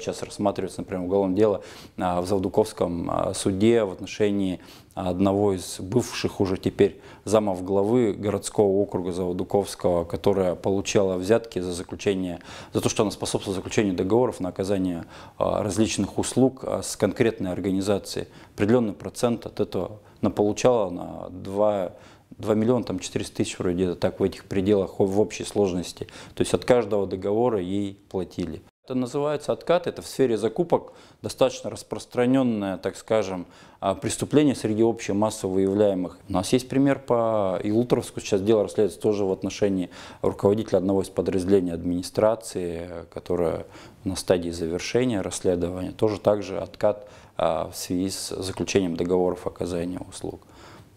Сейчас рассматривается, например, уголовное дело а, в Завдуковском а, суде в отношении одного из бывших уже теперь замов главы городского округа Заводуковского, которая получала взятки за заключение, за то, что она способствовала заключению договоров на оказание а, различных услуг с конкретной организацией. Определенный процент от этого она получала на 2 2 миллиона там 400 тысяч вроде это так в этих пределах в общей сложности. То есть от каждого договора ей платили. Это называется откат, это в сфере закупок достаточно распространенное, так скажем, а, преступление среди общей массы выявляемых. У нас есть пример по Илутровску, сейчас дело расследуется тоже в отношении руководителя одного из подразделений администрации, которое на стадии завершения расследования, тоже также откат а, в связи с заключением договоров оказания услуг.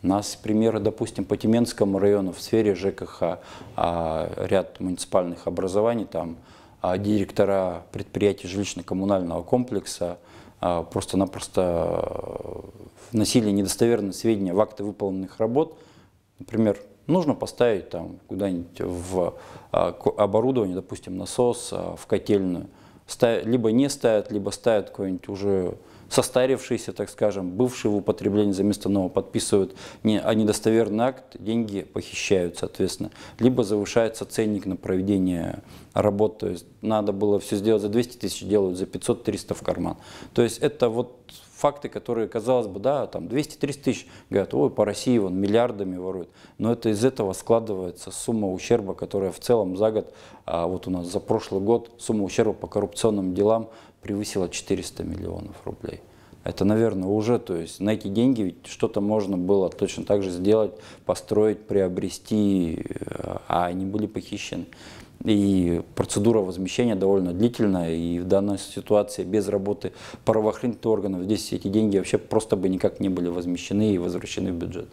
У нас примеры, допустим, по Тюменскому району в сфере ЖКХ, а, ряд муниципальных образований там а, директора предприятия жилищно-коммунального комплекса а, просто-напросто э, вносили недостоверные сведения в акты выполненных работ. Например, нужно поставить там куда-нибудь в а, оборудование, допустим, насос в котельную. Либо не ставят, либо ставят какой нибудь уже состарившиеся, так скажем, бывшие в употреблении за место нового подписывают не, а недостоверный акт, деньги похищают, соответственно. Либо завышается ценник на проведение работ, то есть надо было все сделать за 200 тысяч, делают за 500-300 в карман. То есть это вот факты, которые, казалось бы, да, там 200-300 тысяч, говорят, ой, по России вон миллиардами воруют. Но это из этого складывается сумма ущерба, которая в целом за год, а вот у нас за прошлый год сумма ущерба по коррупционным делам превысила 400 миллионов рублей. Это, наверное, уже, то есть на эти деньги что-то можно было точно так же сделать, построить, приобрести, э, а они были похищены. И процедура возмещения довольно длительная, и в данной ситуации без работы правоохранительных органов здесь эти деньги вообще просто бы никак не были возмещены и возвращены в бюджет.